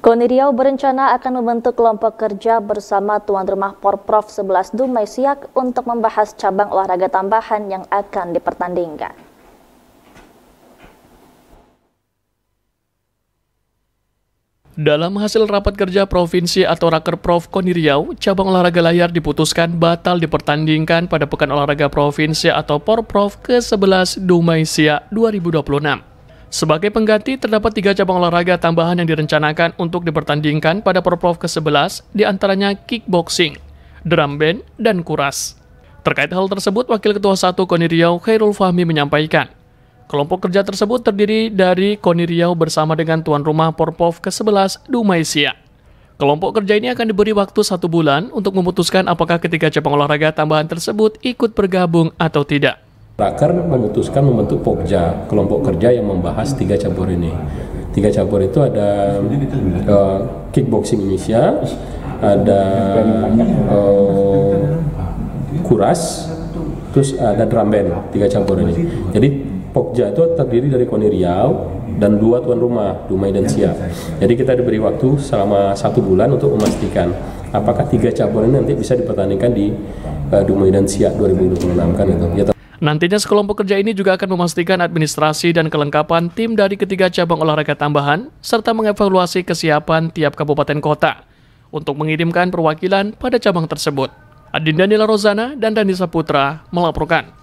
Koni Riau berencana akan membentuk kelompok kerja bersama Tuan Rumah Porprov 11 Dumai Siak untuk membahas cabang olahraga tambahan yang akan dipertandingkan. Dalam hasil rapat kerja provinsi atau Raker Prof Koni Riau, cabang olahraga layar diputuskan batal dipertandingkan pada Pekan Olahraga Provinsi atau Porprov ke-11 Dumai Siak 2026. Sebagai pengganti, terdapat tiga cabang olahraga tambahan yang direncanakan untuk dipertandingkan pada Porprov ke-11, diantaranya kickboxing, drum band, dan kuras. Terkait hal tersebut, Wakil Ketua satu Koni Riau Khairul Fahmi menyampaikan, kelompok kerja tersebut terdiri dari Koni Riau bersama dengan tuan rumah Porprov ke-11 Dumaisia. Kelompok kerja ini akan diberi waktu satu bulan untuk memutuskan apakah ketiga cabang olahraga tambahan tersebut ikut bergabung atau tidak. Raker memutuskan membentuk Pokja, kelompok kerja yang membahas tiga cabur ini. Tiga cabur itu ada uh, kickboxing Indonesia, ada uh, kuras, terus ada drum band, tiga cabur ini. Jadi Pokja itu terdiri dari Koni Riau dan dua tuan rumah, Dumai dan Sia. Jadi kita diberi waktu selama satu bulan untuk memastikan apakah tiga cabur ini nanti bisa dipertandingkan di uh, Dumai dan Sia 2026 kan itu. Ya, Nantinya sekelompok kerja ini juga akan memastikan administrasi dan kelengkapan tim dari ketiga cabang olahraga tambahan, serta mengevaluasi kesiapan tiap kabupaten kota untuk mengirimkan perwakilan pada cabang tersebut. Adinda Nila Rozana dan Danisa Putra melaporkan.